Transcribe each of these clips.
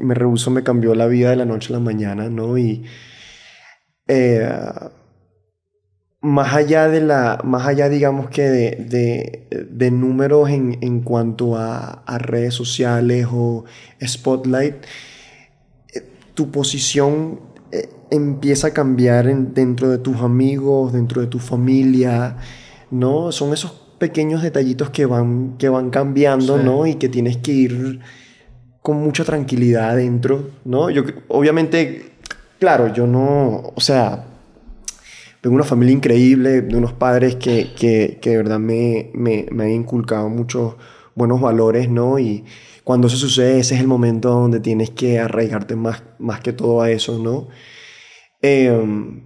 Me Rehuso me cambió la vida de la noche a la mañana, ¿no? Y eh, más allá de la, más allá digamos que de, números en, cuanto a, redes sociales o spotlight, eh, tu posición eh, empieza a cambiar dentro de tus amigos, dentro de tu familia, ¿no? Son esos pequeños detallitos que van, que van cambiando, ¿no? Y que tienes que ir con mucha tranquilidad adentro, ¿no? Yo, obviamente, claro, yo no, o sea, tengo una familia increíble, de unos padres que, que, que de verdad me, me, me han inculcado muchos buenos valores, ¿no? Y cuando eso sucede, ese es el momento donde tienes que arraigarte más, más que todo a eso, ¿no? Em,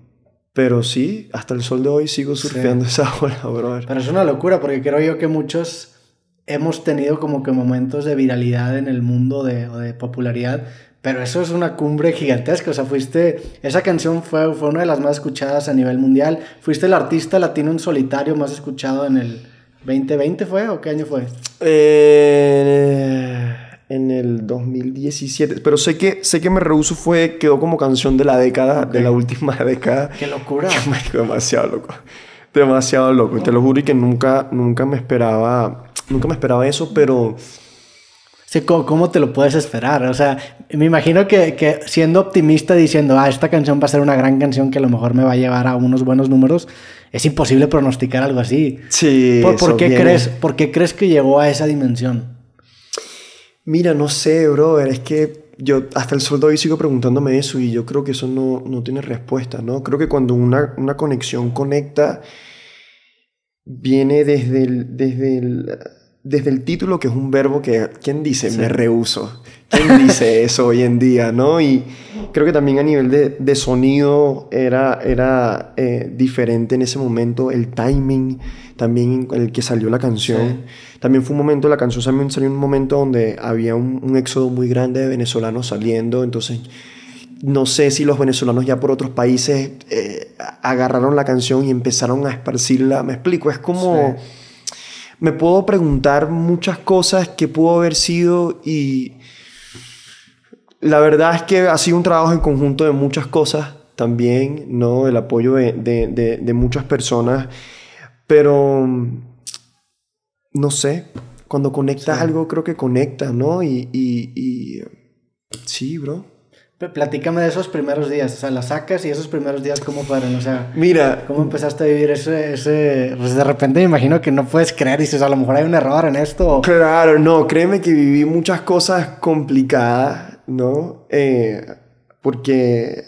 pero sí, hasta el sol de hoy sigo surfeando esa ola, bro. Pero es una locura porque creo yo que muchos hemos tenido como que momentos de viralidad en el mundo de, de popularidad, pero eso es una cumbre gigantesca. O sea, fuiste. Esa canción fue, fue una de las más escuchadas a nivel mundial. Fuiste el artista latino en solitario más escuchado en el 2020, ¿fue? ¿O qué año fue? Eh, en el 2017. Pero sé que, sé que Me Rehuso fue, quedó como canción de la década, de la última década. ¡Qué locura! demasiado loco. Demasiado loco. Y Te lo juro y que nunca, nunca me esperaba nunca me esperaba eso, pero... Sí, ¿cómo, te lo puedes esperar? O sea, me imagino que, que, siendo optimista diciendo, ah, esta canción va a ser una gran canción que a lo mejor me va a llevar a unos buenos números, es imposible pronosticar algo así. Sí. ¿Por, qué, crees, ¿por qué crees que llegó a esa dimensión? Mira, no sé, brother, es que yo hasta el sol de hoy sigo preguntándome eso y yo creo que eso no, no tiene respuesta, ¿no? Creo que cuando una, una conexión conecta viene desde el, desde el, desde el título, que es un verbo que, ¿quién dice? Me reuso ¿Quién dice eso hoy en día, no? Y creo que también a nivel de, sonido era, era eh, diferente en ese momento. El timing también en el que salió la canción. También fue un momento, la canción salió en un momento donde había un, un éxodo muy grande de venezolanos saliendo. Entonces no sé si los venezolanos ya por otros países eh, agarraron la canción y empezaron a esparcirla. Me explico, es como... Me puedo preguntar muchas cosas que pudo haber sido y... La verdad es que ha sido un trabajo en conjunto de muchas cosas también, ¿no? El apoyo de, muchas personas, pero no sé, cuando conectas algo creo que conectas, ¿no? y sí, bro. Platícame de esos primeros días, o sea, las sacas y esos primeros días cómo fueron, o sea, mira, cómo empezaste a vivir ese, pues, de repente me imagino que no puedes creer y dices, a lo mejor hay un error en esto. Claro, no, créeme que viví muchas cosas complicadas, ¿no? Eh, porque,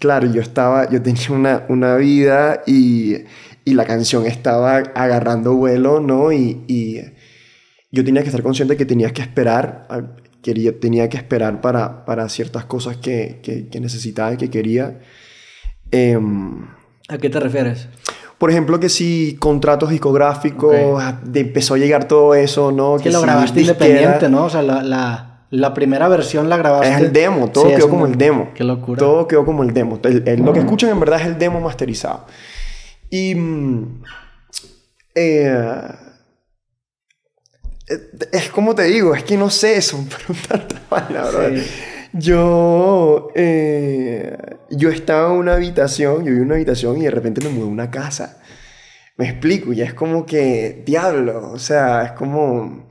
claro, yo estaba, yo tenía una, una vida y, y la canción estaba agarrando vuelo, ¿no? Y, y yo tenía que estar consciente que tenías que esperar tenía que esperar para, para ciertas cosas que, que, necesitaba y que quería. Em, ¿A qué te refieres? Por ejemplo, que si contratos discográficos, ah, empezó a llegar todo eso, ¿no? que, lo grabaste independiente, ¿no? O sea, la, la, primera versión la grabaste. Es el demo, todo quedó como, el demo. Qué locura. Todo quedó como el demo. lo que escuchan en verdad es el demo masterizado. Y. Mm, eh, es como te digo, es que no sé, son tantas palabras. Yo, eh, yo estaba en una habitación, yo vi una habitación y de repente me mudé a una casa. Me explico, ya es como que, diablo, o sea, es como...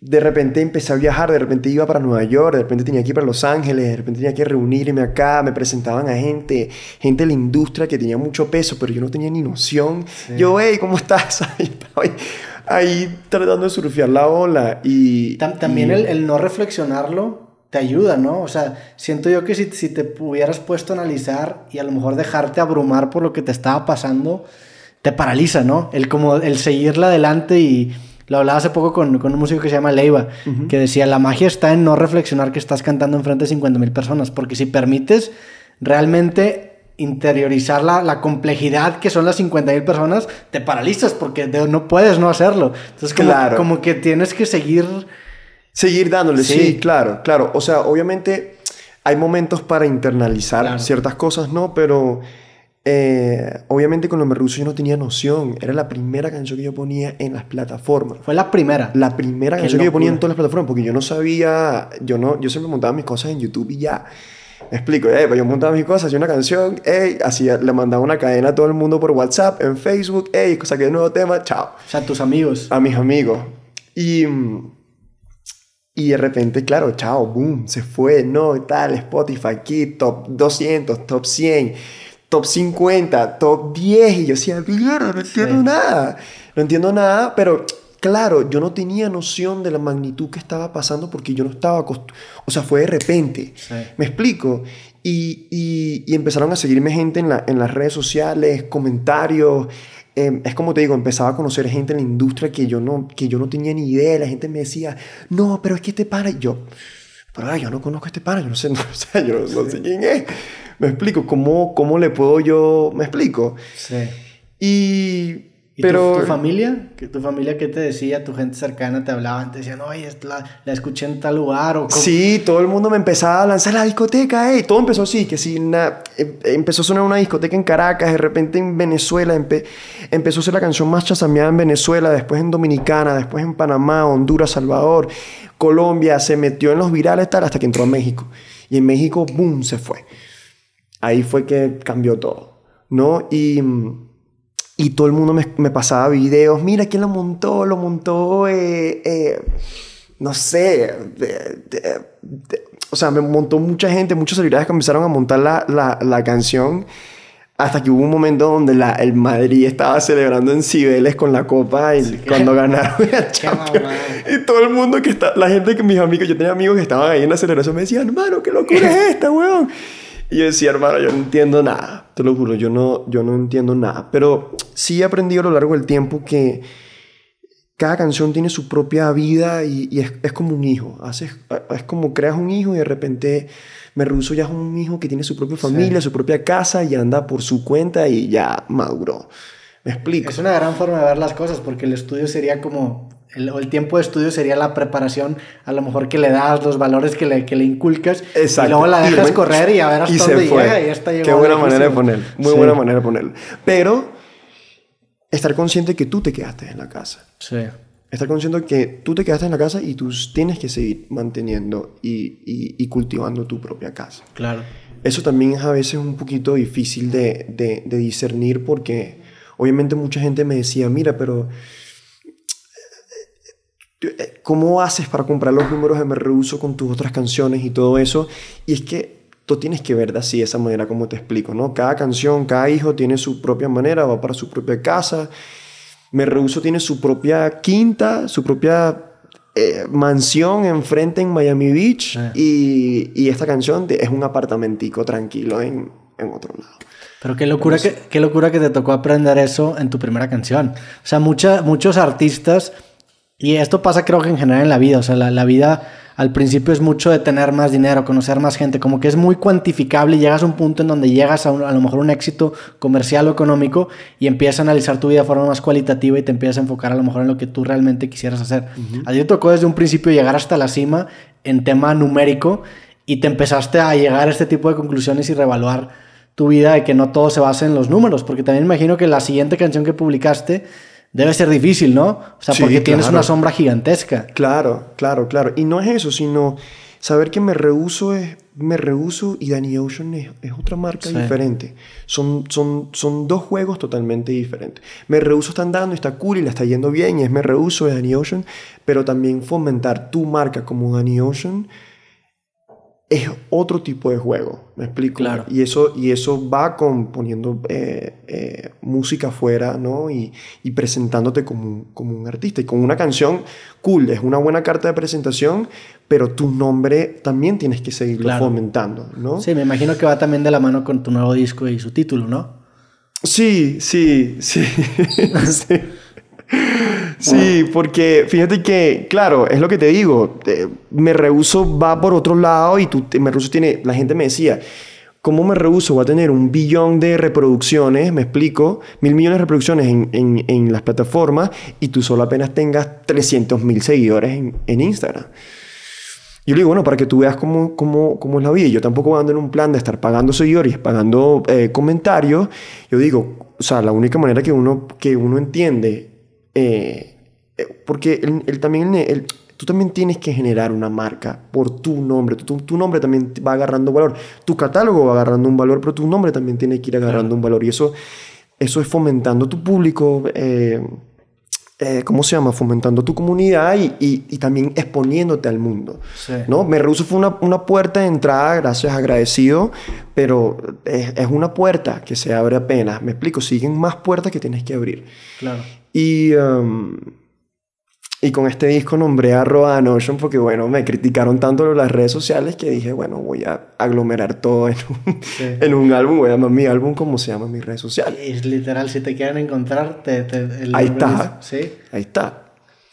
De repente empecé a viajar, de repente iba para Nueva York, de repente tenía que ir para Los Ángeles, de repente tenía que reunirme acá, me presentaban a gente, gente de la industria que tenía mucho peso, pero yo no tenía ni noción. Yo, hey, ¿cómo estás? ahí tratando de surfear la ola y... también El, no reflexionarlo te ayuda, ¿no? O sea, siento yo que si, si te hubieras puesto a analizar y a lo mejor dejarte abrumar por lo que te estaba pasando, te paraliza, ¿no? El, como, el seguirla adelante y... Lo hablaba hace poco con, con un músico que se llama Leiva, que decía, la magia está en no reflexionar que estás cantando enfrente de 50.000 personas, porque si permites realmente interiorizar la, complejidad que son las 50.000 personas, te paralizas porque no puedes no hacerlo. Entonces, como, como que tienes que seguir... Seguir dándole, sí. claro, claro. O sea, obviamente hay momentos para internalizar ciertas cosas, ¿no? Pero eh, obviamente con los merrusos yo no tenía noción. Era la primera canción que yo ponía en las plataformas. Fue la primera. La primera canción que yo ponía en todas las plataformas, porque yo no sabía, yo no, yo siempre montaba mis cosas en YouTube y ya explico, pues yo montaba mis cosas, hacía una canción, ey, le mandaba una cadena a todo el mundo por WhatsApp, en Facebook, ey, saqué un nuevo tema, chao. O a tus amigos. A mis amigos. Y, y de repente, claro, chao, boom, se fue, no, tal, Spotify aquí, top 200, top 100, top 50, top 10, y yo decía, mierda, no entiendo nada, no entiendo nada, pero Claro, yo no tenía noción de la magnitud que estaba pasando porque yo no estaba O sea, fue de repente. ¿Me explico? Y, empezaron a seguirme gente en, las redes sociales, comentarios. Em, es como te digo, empezaba a conocer gente en la industria que yo no, que yo no tenía ni idea. La gente me decía, no, pero es que este para. yo, pero yo no conozco a este para, yo no sé, o sea, yo no, sé quién es. Me explico, ¿cómo, cómo le puedo yo? Me explico. Sí. Y tu, familia? ¿Que ¿Tu familia qué te decía? ¿Tu gente cercana te hablaba? ¿Te decían, oye, la, la escuché en tal lugar? O sí, todo el mundo me empezaba a lanzar la discoteca, ¡eh! Todo empezó así, que si eh, eh, empezó a sonar una discoteca en Caracas, de repente en Venezuela, empezó a ser la canción más chasameada en Venezuela, después en Dominicana, después en Panamá, Honduras, Salvador, Colombia, se metió en los virales tal, hasta que entró a México. Y en México, ¡boom! se fue. Ahí fue que cambió todo, ¿no? Y mm, y todo el mundo me, pasaba videos, mira quién lo montó, lo montó, eh, eh, no sé, o sea, me montó mucha gente, muchas celebridades que empezaron a montar la, canción. Hasta que hubo un momento donde la, el Madrid estaba celebrando en Cibeles con la copa y cuando ganaron Champions. Y todo el mundo que está, la gente que mis amigos, yo tenía amigos que estaban ahí en la celebración, me decían, hermano, qué locura es esta, weón. Y yo decía, hermano, yo no entiendo nada. Te lo juro, yo no, yo no entiendo nada. Pero sí he aprendido a lo largo del tiempo que cada canción tiene su propia vida y, es, es, como un hijo. Haces, es como creas un hijo y de repente me Merruso ya es un hijo que tiene su propia familia, su propia casa y anda por su cuenta y ya maduró. Me explico. Es una gran forma de ver las cosas porque el estudio sería como el, el, tiempo de estudio sería la preparación, a lo mejor que le das, los valores que le, que inculcas. Exacto. Y luego la dejas correr y a ver hasta dónde llega. Y hasta Qué buena manera de poner. Muy buena manera de ponerlo. Pero estar consciente que tú te quedaste en la casa. Sí. Estar consciente que tú te quedaste en la casa y tú tienes que seguir manteniendo y, cultivando tu propia casa. Claro. Eso también es a veces un poquito difícil de discernir porque obviamente mucha gente me decía, mira, pero eh, ¿Cómo haces para comprar los números de Me Reuso con tus otras canciones y todo eso? Y es que tú tienes que ver de así, de esa manera como te explico, ¿no? Cada canción, cada hijo tiene su propia manera, va para su propia casa. Me Reuso tiene su propia quinta, su propia eh, mansión enfrente en Miami Beach. Ah. Y, esta canción es un apartamentico tranquilo en, otro lado. Pero qué locura, que, qué locura que te tocó aprender eso en tu primera canción. O sea, muchos artistas y esto pasa creo que en general en la vida, o sea, la, vida al principio es mucho de tener más dinero, conocer más gente, como que es muy cuantificable y llegas a un punto en donde llegas a, lo mejor un éxito comercial o económico y empiezas a analizar tu vida de forma más cualitativa y te empiezas a enfocar a lo mejor en lo que tú realmente quisieras hacer. A ti te tocó desde un principio llegar hasta la cima en tema numérico y te empezaste a llegar a este tipo de conclusiones y revaluar tu vida de que no todo se basa en los números, porque también imagino que la siguiente canción que publicaste debe ser difícil, ¿no? O sea, porque tienes una sombra gigantesca. Claro, claro, claro. Y no es eso, sino saber que me reuso es me rehuso y Danny Ocean es, otra marca diferente. Son, son, son dos juegos totalmente diferentes. Me reuso está andando, está cool y la está yendo bien y es me rehuso de Danny Ocean, pero también fomentar tu marca como Danny Ocean es otro tipo de juego, me explico. Y eso, y eso va componiendo eh, eh, música afuera, ¿no? Y, presentándote como un, artista. Y con una canción, cool, es una buena carta de presentación, pero tu nombre también tienes que seguirlo fomentando, ¿no? Sí, me imagino que va también de la mano con tu nuevo disco y su título, ¿no? sí, sí. sí. Sí, porque fíjate que, claro, es lo que te digo. Eh, me rehuso va por otro lado y tú, me rehuso tiene, la gente me decía, ¿cómo me rehuso? Va a tener un billón de reproducciones, me explico, mil millones de reproducciones en, las plataformas y tú solo apenas tengas 300 mil seguidores en, Instagram. Yo le digo, bueno, para que tú veas cómo, cómo, cómo es la vida. Yo tampoco voy a andar en un plan de estar pagando seguidores, pagando eh, comentarios. Yo digo, o sea, la única manera que uno, que uno entiende eh, eh, porque él también tú también tienes que generar una marca por tu nombre. Tu, tu, nombre también va agarrando valor. Tu catálogo va agarrando un valor, pero tu nombre también tiene que ir agarrando un valor. Y eso, eso es fomentando tu público. Eh, eh, ¿Cómo se llama? Fomentando tu comunidad y, y, también exponiéndote al mundo. ¿no? Me Rehuso fue una, una, puerta de entrada, gracias, agradecido, pero es, es, una puerta que se abre apenas. Me explico, siguen más puertas que tienes que abrir. Claro. Y. Em, y con este disco nombré a Roan Ocean porque, bueno, me criticaron tanto las redes sociales que dije, bueno, voy a aglomerar todo en un, en un álbum. Voy a llamar mi álbum como se llama en mis redes sociales. es literal, si te quieren encontrar, te, ahí está. ¿Sí? Ahí está.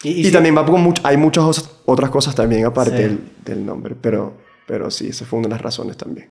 Y, también va mucho, hay muchas otras cosas también aparte del, nombre, pero, pero sí, esa fue una de las razones también.